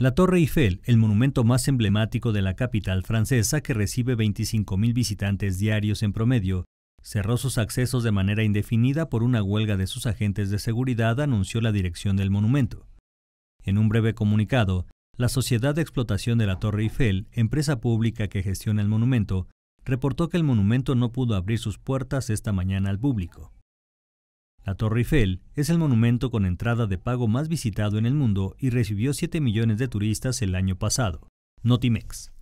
La Torre Eiffel, el monumento más emblemático de la capital francesa que recibe 25.000 visitantes diarios en promedio, cerró sus accesos de manera indefinida por una huelga de sus agentes de seguridad, anunció la dirección del monumento. En un breve comunicado, la Sociedad de Explotación de la Torre Eiffel, empresa pública que gestiona el monumento, reportó que el monumento no pudo abrir sus puertas esta mañana al público. La Torre Eiffel es el monumento con entrada de pago más visitado en el mundo y recibió 7 millones de turistas el año pasado. Notimex.